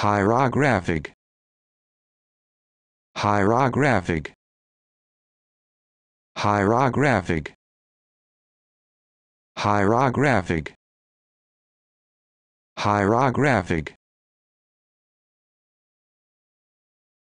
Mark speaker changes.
Speaker 1: Hierographic. Hierographic. Hierographic. Hierographic. Hierographic.